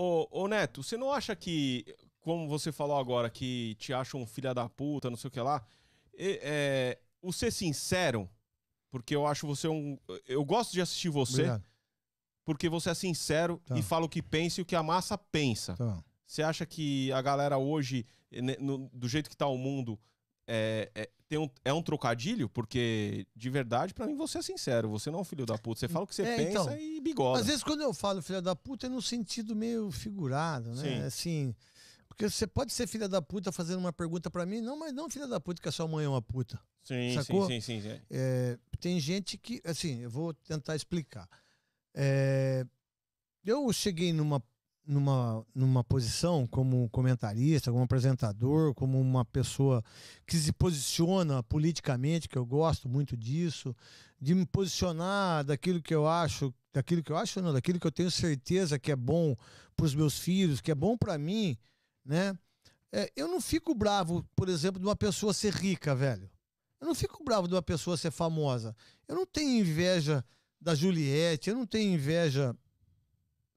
Ô, ô, Neto, você não acha que, como você falou agora, que te acham um filha da puta, não sei o que lá, é, é, o ser sincero, porque eu acho você um. Eu gosto de assistir você, Obrigado. porque você é sincero tá. e fala o que pensa e o que a massa pensa. Tá. Você acha que a galera hoje, né, no, do jeito que tá o mundo, é, é, tem um, é um trocadilho, porque de verdade, para mim, você é sincero, você não é um filho da puta. Você fala o que você é, pensa então, e bigode Às vezes, quando eu falo filho da puta, é no sentido meio figurado, né? Sim. Assim. Porque você pode ser filha da puta fazendo uma pergunta para mim, não, mas não filha da puta que a sua mãe é uma puta. Sim, sacou? sim, sim, sim. sim. É, tem gente que, assim, eu vou tentar explicar. É, eu cheguei numa numa, numa posição como comentarista, como apresentador, como uma pessoa que se posiciona politicamente, que eu gosto muito disso, de me posicionar daquilo que eu acho, daquilo que eu acho não, daquilo que eu tenho certeza que é bom para os meus filhos, que é bom para mim, né? É, eu não fico bravo, por exemplo, de uma pessoa ser rica, velho. Eu não fico bravo de uma pessoa ser famosa. Eu não tenho inveja da Juliette, eu não tenho inveja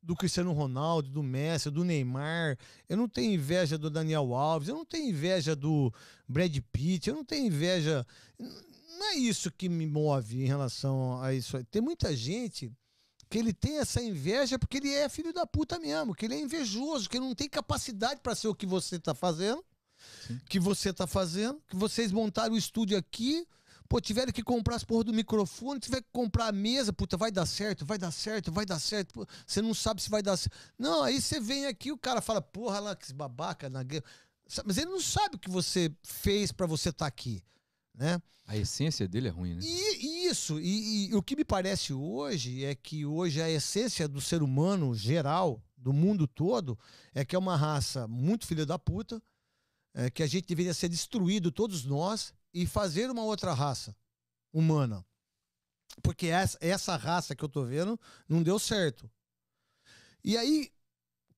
do Cristiano Ronaldo, do Messi, do Neymar. Eu não tenho inveja do Daniel Alves, eu não tenho inveja do Brad Pitt, eu não tenho inveja. Não é isso que me move em relação a isso. Tem muita gente que ele tem essa inveja porque ele é filho da puta mesmo, que ele é invejoso, que ele não tem capacidade para ser o que você tá fazendo. Sim. Que você tá fazendo, que vocês montaram o estúdio aqui, Pô, tiveram que comprar as porra do microfone, tiveram que comprar a mesa, puta, vai dar certo, vai dar certo, vai dar certo. Pô, você não sabe se vai dar certo. Não, aí você vem aqui o cara fala, porra lá, que babaca na guerra. Mas ele não sabe o que você fez para você estar tá aqui, né? A essência dele é ruim, né? E, e isso, e, e o que me parece hoje é que hoje a essência do ser humano geral, do mundo todo, é que é uma raça muito filha da puta, é, que a gente deveria ser destruído, todos nós, e fazer uma outra raça humana. Porque essa, essa raça que eu tô vendo não deu certo. E aí,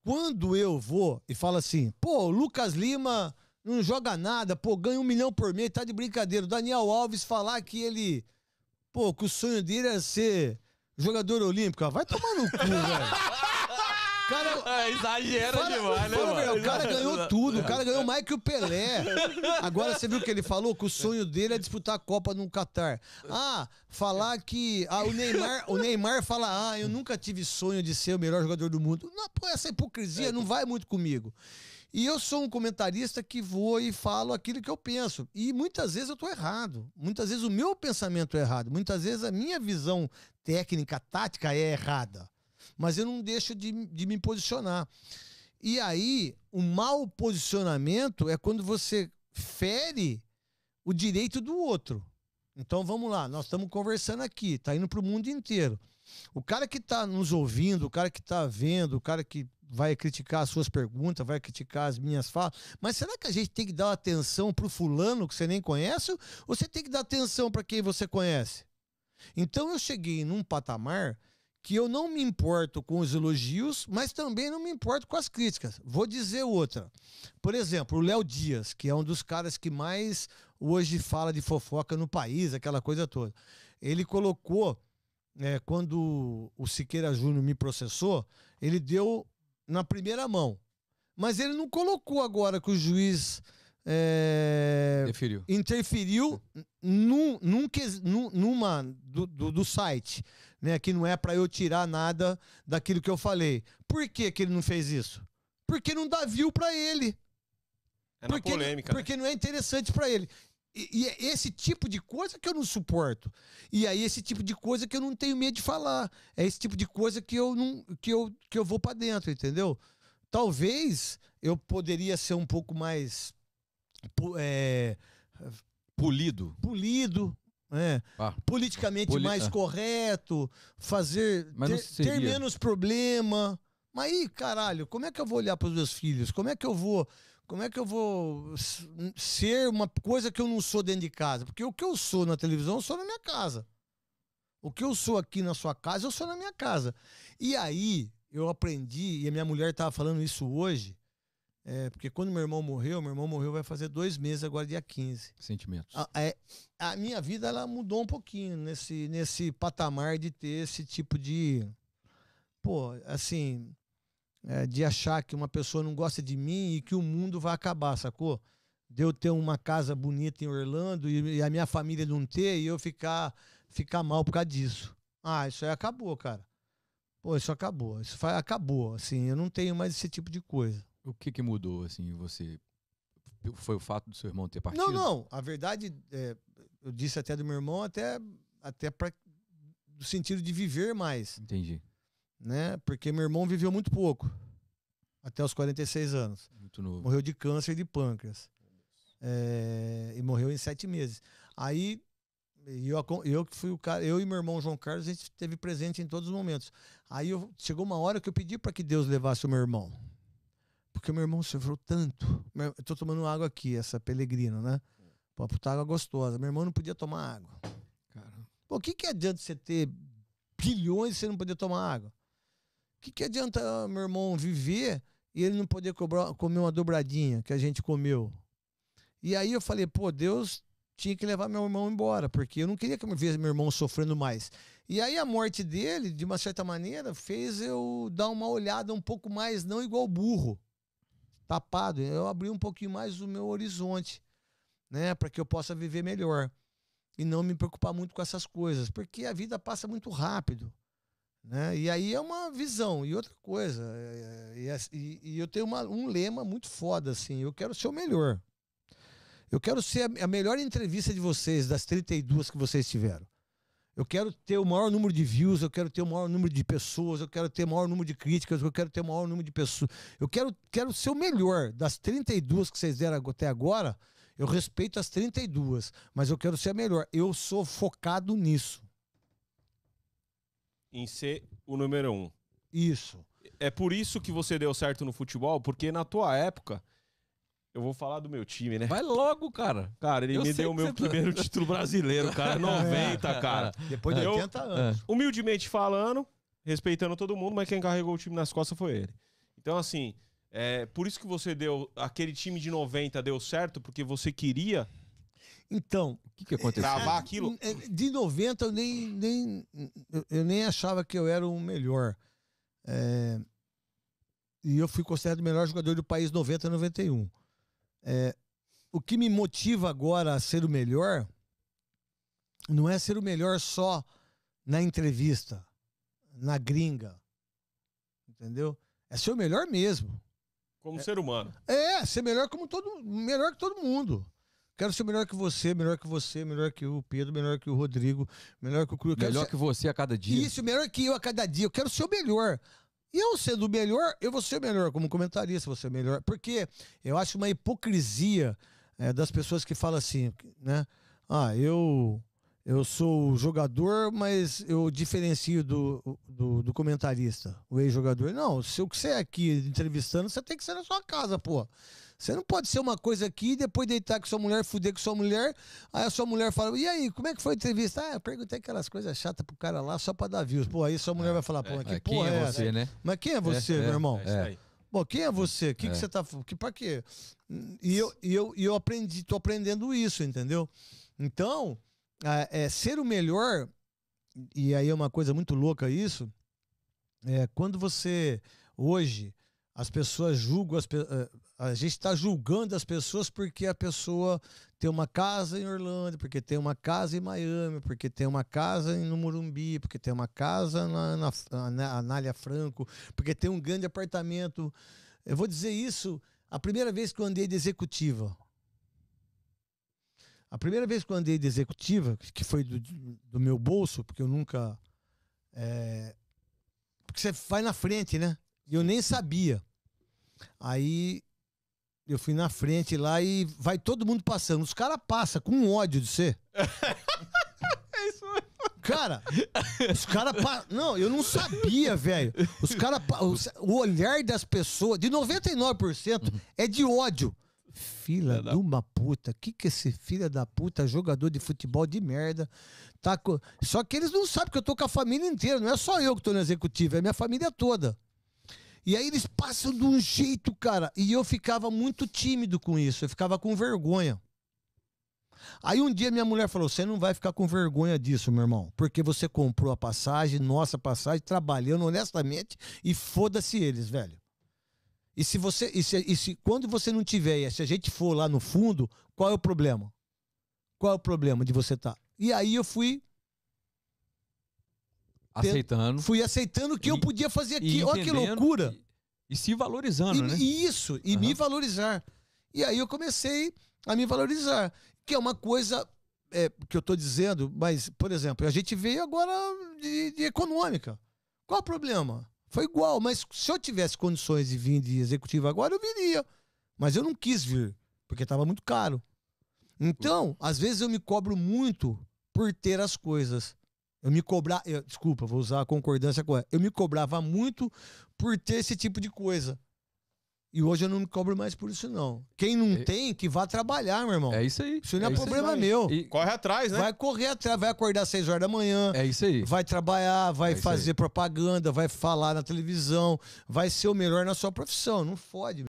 quando eu vou e falo assim, pô, Lucas Lima não joga nada, pô, ganha um milhão por mês, tá de brincadeira. O Daniel Alves falar que ele, pô, que o sonho dele era é ser jogador olímpico, ah, vai tomar no cu, velho. Cara, é, exagera fala, demais, né, fala, mano? O cara ganhou tudo, o cara ganhou mais que o Pelé. Agora você viu que ele falou que o sonho dele é disputar a Copa no Catar. Ah, falar que ah, o Neymar, o Neymar fala: "Ah, eu nunca tive sonho de ser o melhor jogador do mundo". Não, pô, essa hipocrisia não vai muito comigo. E eu sou um comentarista que vou e falo aquilo que eu penso. E muitas vezes eu estou errado. Muitas vezes o meu pensamento é errado. Muitas vezes a minha visão técnica, tática é errada mas eu não deixo de, de me posicionar. E aí, o mau posicionamento é quando você fere o direito do outro. Então vamos lá, nós estamos conversando aqui, tá indo para o mundo inteiro. O cara que está nos ouvindo, o cara que está vendo, o cara que vai criticar as suas perguntas, vai criticar as minhas falas, mas será que a gente tem que dar atenção para o fulano que você nem conhece ou você tem que dar atenção para quem você conhece? Então eu cheguei num patamar que eu não me importo com os elogios, mas também não me importo com as críticas. Vou dizer outra. Por exemplo, o Léo Dias, que é um dos caras que mais hoje fala de fofoca no país, aquela coisa toda. Ele colocou, é, quando o Siqueira Júnior me processou, ele deu na primeira mão. Mas ele não colocou agora que o juiz é, interferiu, interferiu num, num, num, numa do, do, do, site, né? Que não é para eu tirar nada daquilo que eu falei. Por que, que ele não fez isso? Porque não dá view para ele. É porque, polêmica. Né? Porque né? não é interessante para ele. E, é esse tipo de coisa que eu não suporto. E aí, esse tipo de coisa que eu não tenho medo de falar. É esse tipo de coisa que eu não que eu, que eu vou para dentro, entendeu? Talvez eu poderia ser um pouco mais é, polido. Polido. É, ah, politicamente poli mais ah. correto, fazer ter, ter, menos problema. Mas aí, caralho, como é que eu vou olhar para os meus filhos? Como é que eu vou, como é que eu vou ser uma coisa que eu não sou dentro de casa? Porque o que eu sou na televisão, eu sou na minha casa. O que eu sou aqui na sua casa, eu sou na minha casa. E aí, eu aprendi, e a minha mulher estava falando isso hoje, é, porque quando meu irmão morreu, meu irmão morreu vai fazer dois meses agora, dia 15. Sentimentos. A, a, é, a, minha vida ela mudou um pouquinho nesse, nesse patamar de ter esse tipo de. Pô, assim. É, de achar que uma pessoa não gosta de mim e que o mundo vai acabar, sacou? De eu ter uma casa bonita em Orlando e, e a minha família não ter e eu ficar, ficar mal por causa disso. Ah, isso aí acabou, cara. Pô, isso acabou. Isso acabou. Assim, eu não tenho mais esse tipo de coisa. O que, que mudou, assim, você? Foi o fato do seu irmão ter partido? Não, não. A verdade, é, eu disse até do meu irmão, até, até para do sentido de viver mais. Entendi. Né? Porque meu irmão viveu muito pouco, até os 46 anos. Muito novo. Morreu de câncer de pâncreas. É, e morreu em sete meses. Aí eu, eu fui o cara, eu e meu irmão João Carlos, a gente esteve presente em todos os momentos. Aí eu, chegou uma hora que eu pedi para que Deus levasse o meu irmão porque meu irmão sofreu tanto. Eu tô tomando água aqui, essa Pelegrino, né? É. Pô, puta água gostosa. Meu irmão não podia tomar água. Caramba. Pô, o que, que adianta você ter bilhões e você não poder tomar água? O que, que adianta meu irmão viver e ele não poder cobrar, comer uma dobradinha que a gente comeu? E aí eu falei, pô, Deus tinha que levar meu irmão embora, porque eu não queria que eu visse meu irmão sofrendo mais. E aí a morte dele, de uma certa maneira, fez eu dar uma olhada um pouco mais, não igual burro tapado. Eu abri um pouquinho mais o meu horizonte, né, para que eu possa viver melhor e não me preocupar muito com essas coisas, porque a vida passa muito rápido, né? E aí é uma visão e outra coisa. É, é, e, e, e eu tenho uma, um lema muito foda assim. Eu quero ser o melhor. Eu quero ser a, a melhor entrevista de vocês das 32 que vocês tiveram. Eu quero ter o maior número de views, eu quero ter o maior número de pessoas, eu quero ter o maior número de críticas, eu quero ter o maior número de pessoas. Eu quero, quero ser o melhor. Das 32 que vocês deram até agora, eu respeito as 32, mas eu quero ser a melhor. Eu sou focado nisso. Em ser o número um. Isso. É por isso que você deu certo no futebol, porque na tua época eu vou falar do meu time, né? Vai logo, cara. Cara, ele eu me deu o meu tá- primeiro tá... título brasileiro, cara. 90, é, cara. Depois de eu, 80 anos. É. Humildemente falando, respeitando todo mundo, mas quem carregou o time nas costas foi ele. Então, assim, é, por isso que você deu. Aquele time de 90 deu certo, porque você queria. Então. O que, que aconteceu? Travar aquilo. É, de 90 eu nem, nem, eu nem achava que eu era o melhor. É, e eu fui considerado o melhor jogador do país 90 91. É, o que me motiva agora a ser o melhor não é ser o melhor só na entrevista, na gringa. Entendeu? É ser o melhor mesmo. Como é, ser humano. É, é, ser melhor como todo, melhor que todo mundo. Quero ser melhor que você, melhor que você, melhor que o Pedro, melhor que o Rodrigo, melhor que o Cruz. Melhor ser... que você a cada dia. Isso, melhor que eu a cada dia. Eu quero ser o melhor eu sendo o melhor, eu vou ser o melhor como comentarista, vou ser o melhor. Porque eu acho uma hipocrisia é, das pessoas que falam assim, né? Ah, eu eu sou jogador, mas eu diferencio do, do, do comentarista, o ex-jogador. Não, se o que você é aqui entrevistando, você tem que ser na sua casa, pô. Você não pode ser uma coisa aqui e depois deitar com sua mulher, fuder com sua mulher. Aí a sua mulher fala: E aí, como é que foi a entrevista? Ah, eu perguntei aquelas coisas chatas pro cara lá só pra dar views. Pô, aí sua mulher é, vai falar: Pô, é, que porra é, é você, né? Mas quem é você, é, meu é, irmão? É, Bom, quem é você? O que, que é. você tá. Que, pra quê? E eu, e eu, e eu aprendi, tô aprendendo isso, entendeu? Então. Ah, é, ser o melhor, e aí é uma coisa muito louca isso, é, quando você, hoje, as pessoas julgam, as, ah, a gente está julgando as pessoas porque a pessoa tem uma casa em Orlando, porque tem uma casa em Miami, porque tem uma casa no Morumbi, porque tem uma casa na, na, na Anália Franco, porque tem um grande apartamento. Eu vou dizer isso a primeira vez que eu andei de executiva. A primeira vez que eu andei de executiva, que foi do, do meu bolso, porque eu nunca. É, porque você vai na frente, né? E eu nem sabia. Aí eu fui na frente lá e vai todo mundo passando. Os caras passam com um ódio de você. é isso mesmo. Cara, os caras. Pa... Não, eu não sabia, velho. Os caras. Pa... O olhar das pessoas, de 99%, é de ódio. Fila da... de uma puta. Que que esse filho da puta, é jogador de futebol de merda, tá Só que eles não sabem que eu tô com a família inteira, não é só eu que tô no executivo, é minha família toda. E aí eles passam de um jeito, cara, e eu ficava muito tímido com isso, eu ficava com vergonha. Aí um dia minha mulher falou: "Você não vai ficar com vergonha disso, meu irmão, porque você comprou a passagem, nossa passagem, trabalhando honestamente e foda-se eles, velho." E se você. E se, e se, quando você não tiver, e se a gente for lá no fundo, qual é o problema? Qual é o problema de você estar? Tá? E aí eu fui. Aceitando. Fui aceitando o que e, eu podia fazer aqui. Olha que loucura. E, e se valorizando, e, né? Isso, e uhum. me valorizar. E aí eu comecei a me valorizar. Que é uma coisa é, que eu estou dizendo, mas, por exemplo, a gente veio agora de, de econômica. Qual é o problema? Foi igual, mas se eu tivesse condições de vir de executivo agora, eu viria. Mas eu não quis vir, porque estava muito caro. Então, às vezes eu me cobro muito por ter as coisas. Eu me cobrar, desculpa, vou usar a concordância com ela. Eu me cobrava muito por ter esse tipo de coisa. E hoje eu não me cobro mais por isso, não. Quem não é. tem, que vá trabalhar, meu irmão. É isso aí. Isso não é, é problema meu. E... Corre atrás, né? Vai correr atrás, vai acordar às 6 horas da manhã. É isso aí. Vai trabalhar, vai é fazer propaganda, vai falar na televisão, vai ser o melhor na sua profissão. Não fode.